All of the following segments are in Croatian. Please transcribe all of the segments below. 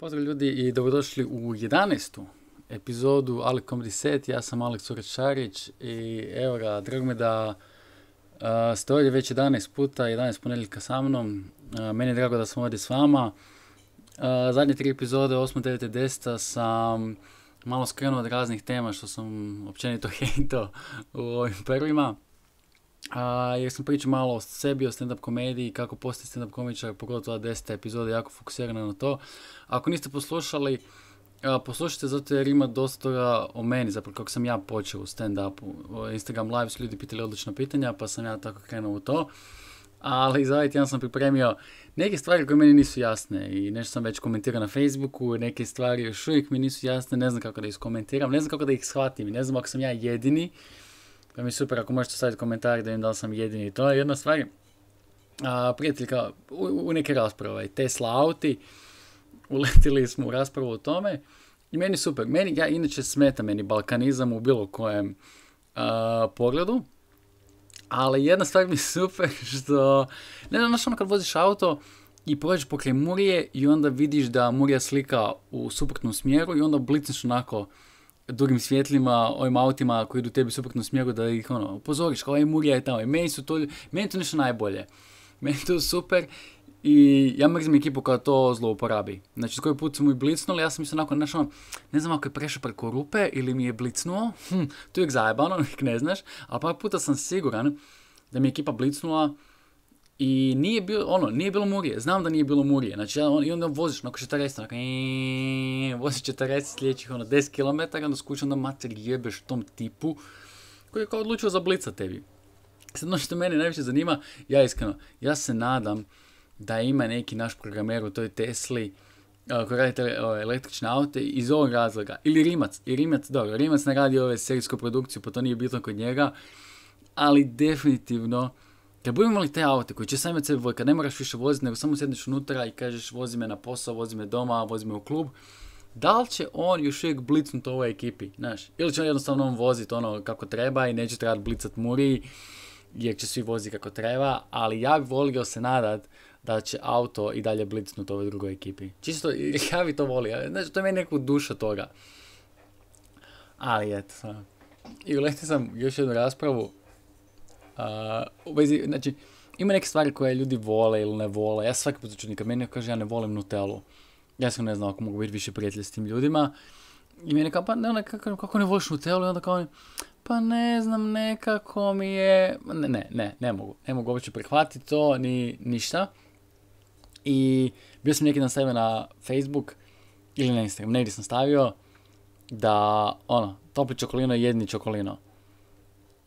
Pozdrav ljudi i dobrodošli u 11. epizodu Alekom Comedy Set. Ja sam Aleks Urećarić i evo ga, drago mi da uh, ste ovdje već 11 puta, 11 ponedjeljka sa mnom. Uh, meni je drago da sam ovdje s vama. Uh, zadnje tri epizode, 8, 9 10 sam malo skrenuo od raznih tema što sam općenito hejtao u ovim prvima. A, jer sam pričao malo o sebi, o stand-up komediji, kako postati stand-up komičar, pogotovo ova deseta epizoda jako fokusirana na to. Ako niste poslušali, poslušajte zato jer ima dosta toga o meni, zapravo kako sam ja počeo u stand-upu. Instagram live su ljudi pitali odlična pitanja, pa sam ja tako krenuo u to. Ali za ovaj sam pripremio neke stvari koje meni nisu jasne i nešto sam već komentirao na Facebooku, neke stvari još uvijek mi nisu jasne, ne znam kako da ih komentiram, ne znam kako da ih shvatim, ne znam ako sam ja jedini pa mi super ako možete staviti komentar da im da li sam jedini. To je jedna stvar. A, kao, u, neke rasprave, Tesla auti, uletili smo u raspravu o tome. I meni super, meni, ja inače smeta meni balkanizam u bilo kojem pogledu. Ali jedna stvar mi je super što, ne znam, znaš ono kad voziš auto, i prođeš pokraj Murije i onda vidiš da Murija slika u suprotnom smjeru i onda blicneš onako drugim svjetlima, ovim autima koji idu tebi suprotnom smjeru da ih ono, upozoriš kao ovaj murija je tamo i meni su to, meni to nešto najbolje. Meni to super i ja mrzim ekipu koja to zlouporabi. Znači, koji put su mu i blicnuli, ja sam mislio onako, znaš ono, ne znam ako je prešao preko rupe ili mi je blicnuo, hm, to je zajebano, ne znaš, ali par puta sam siguran da mi je ekipa blicnula, i nije bilo, ono, nije bilo murije, znam da nije bilo murije, znači i onda voziš nakon 40, nakon voziš 40 sljedećih, ono, 10 km, onda skuća, onda mater jebeš tom tipu koji je kao odlučio za blica tebi. Sad ono što mene najviše zanima, ja iskreno, ja se nadam da ima neki naš programer u toj Tesli koji radi te, električne aute iz ovog razloga. Ili Rimac, i Rimac, dobro, Rimac ne radi ove serijsku produkciju, pa to nije bitno kod njega, ali definitivno kad budemo imali te aute koji će sami od sebe kad ne moraš više voziti, nego samo sjedneš unutra i kažeš vozi me na posao, vozi me doma, vozi me u klub, da li će on još uvijek blicnut ovoj ekipi, znaš? Ili će on jednostavno on voziti ono kako treba i neće trebati blicat muri, jer će svi voziti kako treba, ali ja bih volio se nadat da će auto i dalje blicnut ovoj drugoj ekipi. Čisto, ja bi to volio, znaš, to je meni neku duša toga. Ali eto, i uletio sam još jednu raspravu Uh, u vezi, znači, ima neke stvari koje ljudi vole ili ne vole. Ja svaki put čudim, meni kaže ja ne volim Nutellu, ja sam ne znao ako mogu biti više prijatelj s tim ljudima. I meni kao, pa ne, kako, ne voliš Nutellu? I onda kao pa ne znam, nekako mi je... Ne, ne, ne, ne mogu. Ne mogu uopće prihvatiti to, ni ništa. I bio sam neki dan stavio na Facebook ili na Instagram, negdje sam stavio da, ono, topli čokolino je jedni čokolino.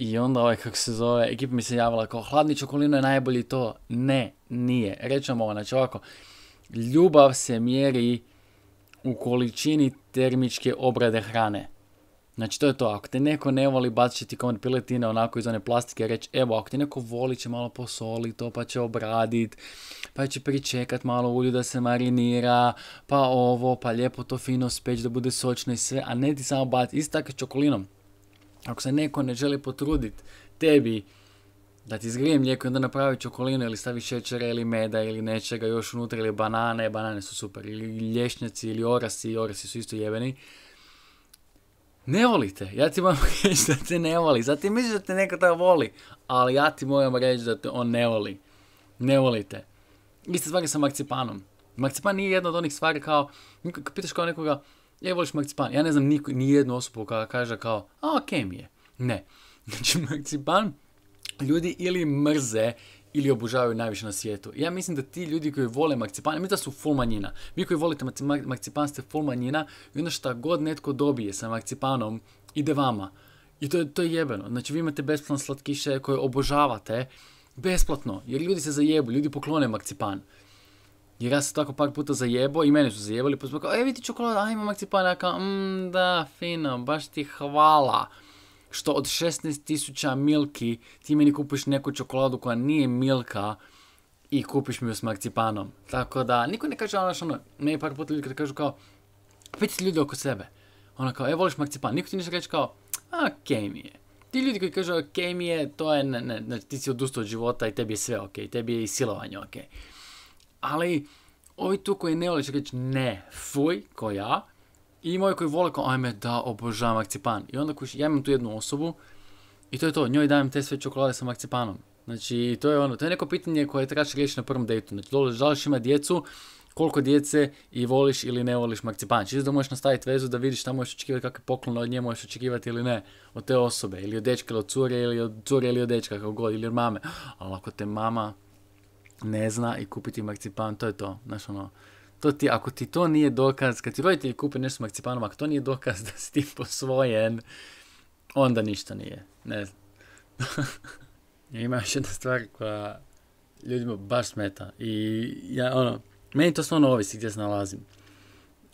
I onda ovaj, kako se zove, ekipa mi se javila kao hladni čokolino je najbolji to. Ne, nije. vam ovo, znači ovako, ljubav se mjeri u količini termičke obrade hrane. Znači to je to, ako te neko ne voli, bacit će ti komad piletine onako iz one plastike, reći evo ako te neko voli će malo posoliti to, pa će obradit, pa će pričekat malo ulju da se marinira, pa ovo, pa lijepo to fino speć da bude sočno i sve, a ne ti samo bacit, isto tako s čokolinom. Ako se neko ne želi potrudit tebi da ti zgrije mlijeko i onda napravi čokolinu ili stavi šećera ili meda ili nečega još unutra ili banane, banane su super, ili lješnjaci ili orasi, orasi su isto jebeni. Ne volite, ja ti moram reći da te ne voli, zato ti misliš da te neko voli, ali ja ti moram reći da te on ne voli. Ne volite. Iste stvari sa marcipanom. Marcipan nije jedna od onih stvari kao, kad pitaš kao nekoga, je, voliš marcipan. Ja ne znam niko, nijednu osobu koja kaže kao, a ok mi je. Ne. Znači, marcipan ljudi ili mrze ili obožavaju najviše na svijetu. Ja mislim da ti ljudi koji vole marcipan, mi da su full manjina. Vi koji volite marcipan ste full manjina i onda šta god netko dobije sa marcipanom ide vama. I to je, to jebeno. Znači vi imate besplatno slatkiše koje obožavate besplatno. Jer ljudi se zajebu, ljudi poklone marcipan. Jer ja sam tako par puta zajebao i mene su zajebali, pa smo kao, e vidi čokolada, ajmo marcipan, ja kao, mm, da, fino, baš ti hvala. Što od 16.000 milki ti meni kupiš neku čokoladu koja nije milka i kupiš mi ju s marcipanom. Tako da, niko ne kaže, ono, ono, meni par puta ljudi kada kažu kao, pet ljudi oko sebe. Ono kao, e, voliš marcipan, niko ti ništa kaže kao, a, kemije. mi je. Ti ljudi koji kažu okej mi je, to je, ne, ne, znači ti si odustao od života i tebi je sve okay, tebi je i silovanje okej. Okay. Ali ovi tu koji ne voli će reći ne, fuj, ko ja. I ima koji vole kao ajme da obožavam akcipan. I onda kuš, ja imam tu jednu osobu i to je to, njoj dajem te sve čokolade sa akcipanom. Znači, to je ono, to je neko pitanje koje trebaš riješiti na prvom dejtu. Znači, dole, želiš ima djecu, koliko djece i voliš ili ne voliš marcipan. Čisto da možeš nastaviti vezu da vidiš šta možeš očekivati, kakve poklone od nje možeš očekivati ili ne. Od te osobe, ili od dečka, ili od cure, ili od cure, ili od dečka, kako god, ili od mame. Ali ako te mama ne zna i kupiti marcipan, to je to. Znaš, ono, to ti, ako ti to nije dokaz, kad ti roditelji kupe nešto s marcipanom, ako to nije dokaz da si ti posvojen, onda ništa nije. Ne znam. Ima još jedna stvar koja ljudima baš smeta. I ja, ono, meni to stvarno ovisi gdje se nalazim.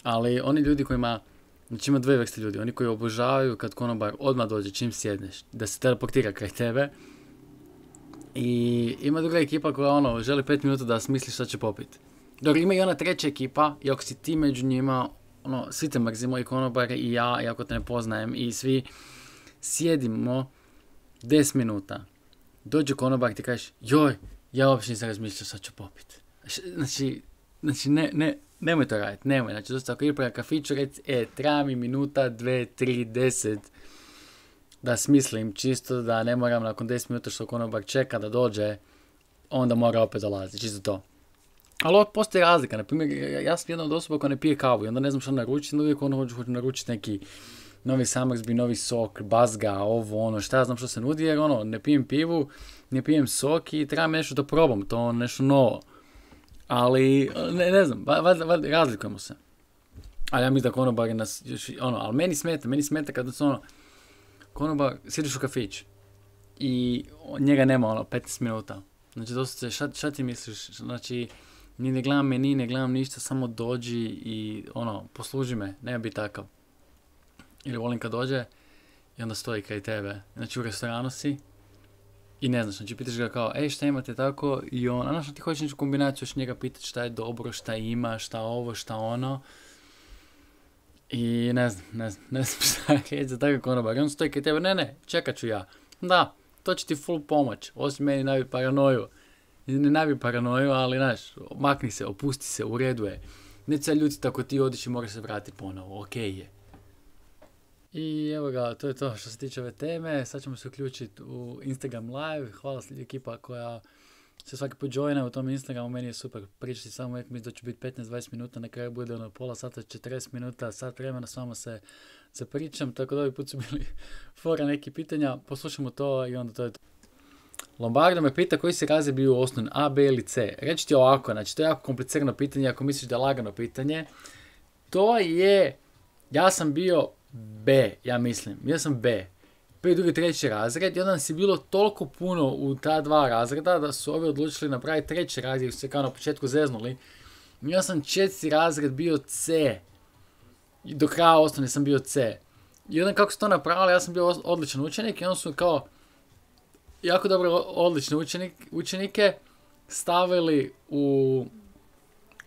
Ali oni ljudi kojima, znači ima dve vrste ljudi, oni koji obožavaju kad konobar odmah dođe čim sjedneš, da se teleportira kraj tebe, i ima druga ekipa koja ono, želi 5 minuta da smisli šta će popiti. Dobro, ima i ona treća ekipa i ako si ti među njima, ono, svi te mrzimo i konobar i ja, i ako te ne poznajem i svi sjedimo 10 minuta. Dođe konobar i ti kažeš, joj, ja uopće nisam razmišljao šta ću popit. Znači, znači ne, ne, nemoj to raditi, nemoj. Znači, dosta ako ideš prema kafiću, reci, e, treba mi minuta, dve, tri, deset, da smislim čisto da ne moram nakon 10 minuta što konobar čeka da dođe, onda mora opet dolaziti, čisto to. Ali ovak postoji razlika, na primjer, ja sam jedna od osoba koja ne pije kavu i onda ne znam što naručiti, onda uvijek ono hoću, naručiti neki novi samoksbi, novi sok, bazga, ovo, ono, šta ja znam što se nudi, jer ono, ne pijem pivu, ne pijem sok i trebam nešto da probam, to ono nešto novo. Ali, ne, ne znam, razlikujemo se. Ali ja mislim da konobari nas, ono, ali meni smeta, meni smeta kad su ono, konoba, sjediš u kafić i njega nema ono 15 minuta. Znači doslovce, šta, šta ti misliš? Znači, ni ne gledam ni ne gledam ništa, samo dođi i ono, posluži me, ne bi takav. Ili volim kad dođe i onda stoji kraj tebe. Znači u restoranu si i ne znaš, znači pitaš ga kao, ej šta imate tako i on, a ti hoćeš neku kombinaciju, još njega pitati šta je dobro, šta ima, šta ovo, šta ono. I ne znam, ne znam, ne znam šta je za takve konobare. On stoji kaj tebe, ne ne, čekat ću ja. Da, to će ti full pomoć, osim meni navi paranoju. Ne navi paranoju, ali znaš, makni se, opusti se, u redu je. Ne se ljudi tako ti odiš i moraš se vratiti ponovo, okej je. I evo ga, to je to što se tiče ove teme. Sad ćemo se uključiti u Instagram live. Hvala ekipa koja se svaki put joina u tom Instagramu, meni je super. Pričati samo uvijek mislim da će biti 15-20 minuta, na kraju bude ono pola sata, 40 minuta, sat vremena, samo se, se tako da ovaj put su bili fora neki pitanja, poslušamo to i onda to je to. Lombardo me pita koji se razred bio osnovan, A, B ili C. Reći ti ovako, znači to je jako komplicirano pitanje ako misliš da je lagano pitanje. To je, ja sam bio B, ja mislim, ja sam B prvi, drugi, treći razred i onda nas je bilo toliko puno u ta dva razreda da su ovi odlučili napraviti treći razred i su se kao na početku zeznuli. I ja sam četvrti razred bio C. I do kraja osnovne sam bio C. I onda kako su to napravili, ja sam bio odličan učenik i onda su kao jako dobro odlične učenik, učenike stavili u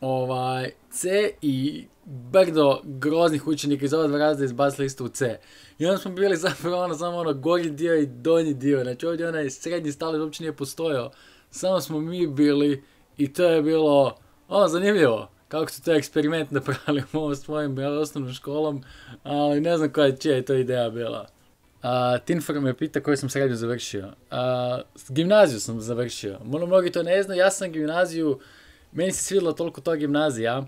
ovaj C i brdo groznih učenika iz ova dva razda izbacili isto u C. I onda smo bili zapravo ono, samo ono gori dio i donji dio. Znači ovdje onaj srednji stali uopće nije postojao. Samo smo mi bili i to je bilo ono zanimljivo. Kako su to eksperiment napravili s mojim osnovnom školom, ali ne znam koja je čija je to ideja bila. A, Tinfor me pita koju sam srednju završio. gimnaziju sam završio. Ono, mnogi to ne zna, ja sam gimnaziju, meni se svidjela toliko to gimnazija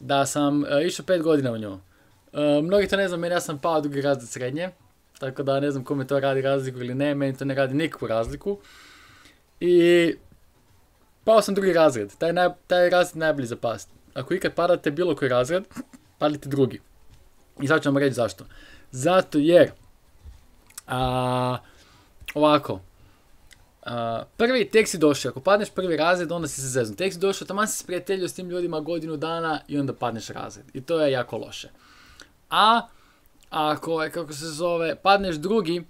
da sam uh, išao pet godina u nju. E, mnogi to ne znam, jer ja sam pao drugi razred srednje, tako da ne znam kome to radi razliku ili ne, meni to ne radi nikakvu razliku. I pao sam drugi razred, taj, naj, taj razred najbolji za past. Ako ikad padate bilo koji razred, padite drugi. I sad ću vam reći zašto. Zato jer, a, ovako, prvi, tek si došao, ako padneš prvi razred, onda si se zeznu. Tek si došao, tamo si sprijateljio s tim ljudima godinu dana i onda padneš razred. I to je jako loše. A ako, kako se zove, padneš drugi,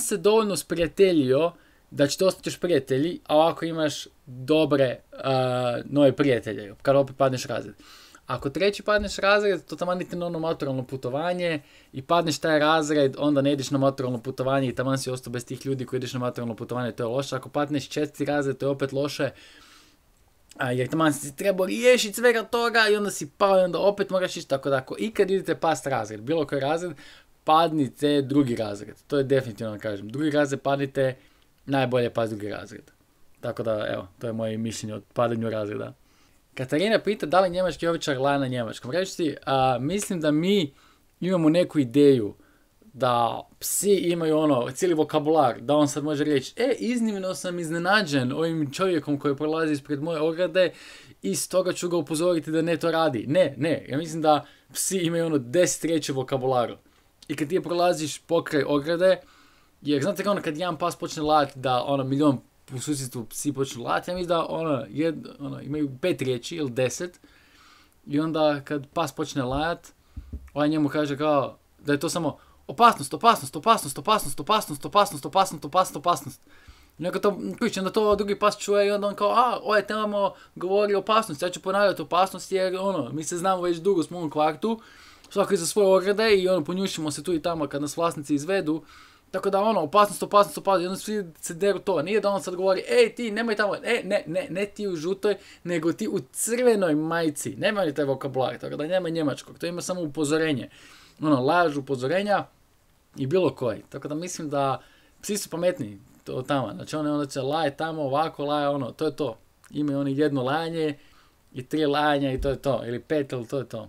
si se dovoljno sprijateljio da će još prijatelji, a ovako imaš dobre nove prijatelje, kada opet padneš razred. Ako treći padneš razred, to tamo niti na ono maturalno putovanje i padneš taj razred, onda ne ideš na maturalno putovanje i tamo si ostao bez tih ljudi koji ideš na maturalno putovanje, to je loše. Ako padneš četiri razred, to je opet loše. A, jer tamo si trebao riješiti svega toga i onda si pao i onda opet moraš ići. Tako da ako ikad idete past razred, bilo koji razred, padnite drugi razred. To je definitivno kažem. Drugi razred padnite, najbolje past drugi razred. Tako da, evo, to je moje mišljenje o padanju razreda. Katarina pita da li njemački ovičar na njemačkom. Reći ti, a, mislim da mi imamo neku ideju da psi imaju ono, cijeli vokabular, da on sad može reći, e, iznimno sam iznenađen ovim čovjekom koji prolazi ispred moje ograde i stoga ću ga upozoriti da ne to radi. Ne, ne, ja mislim da psi imaju ono deset riječi vokabularu. I kad ti prolaziš pokraj ograde, jer znate kao ono kad jedan pas počne lajati da ono milion u susjedstvu psi počnu lajati, ja mislim da ono, jed, ono, imaju pet riječi ili deset i onda kad pas počne lajat, ovaj njemu kaže kao da je to samo opasnost, opasnost, opasnost, opasnost, opasnost, opasnost, opasnost, opasnost, opasnost. I to, piče, onda to drugi pas čuje i onda on kao, a, ovaj temamo govori o opasnosti, ja ću ponavljati opasnost jer ono, mi se znamo već dugo, smo u kvartu, svako za svoje ograde i ono, ponjušimo se tu i tamo kad nas vlasnici izvedu, tako da ono, opasnost, opasnost, opasnost, onda svi se deru to. Nije da on sad govori, ej ti nemoj tamo, e ne, ne, ne ti u žutoj, nego ti u crvenoj majici. Nema ni taj vokabular, tako da nema njemačkog, to ima samo upozorenje. Ono, laž, upozorenja i bilo koji. Tako da mislim da psi su pametni to tamo. Znači oni onda će laje tamo, ovako laje ono, to je to. Imaju oni jedno lajanje i tri lajanja i to je to. Ili pet, ili to je to.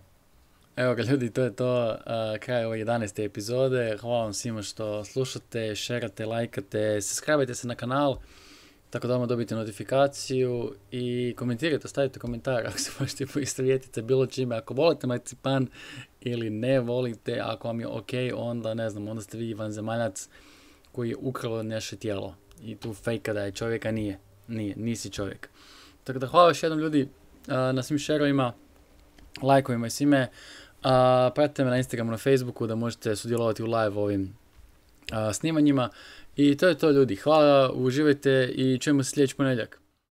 Evo ga ljudi, to je to uh, kraj ove 11. epizode. Hvala vam svima što slušate, šerate, lajkate, subscribeajte se na kanal tako da vam dobijete notifikaciju i komentirajte, ostavite komentar ako se možete poistovjetiti bilo čime. Ako volite marcipan ili ne volite, ako vam je ok, onda ne znam, onda ste vi vanzemaljac koji je ukralo naše tijelo. I tu fejka da je čovjeka nije. Nije, nisi čovjek. Tako da hvala još jednom ljudi uh, na svim šerovima, lajkovima i svime. A, pratite me na Instagramu, na Facebooku da možete sudjelovati u live ovim snimanjima. I to je to ljudi. Hvala, uživajte i čujemo se sljedeći ponedjeljak.